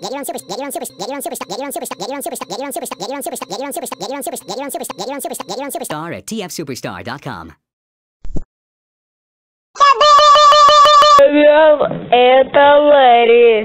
Gegeron Superstar, Gegeron Superstar, Gegeron Superstar, Gegeron Superstar, Gegeron Superstar, Gegeron Superstar, Gegeron Superstar, Gegeron Superstar, Gegeron Superstar, Gegeron Superstar, Gegeron Superstar, Gegeron Superstar at tfsuperstar.com. Это Ларри.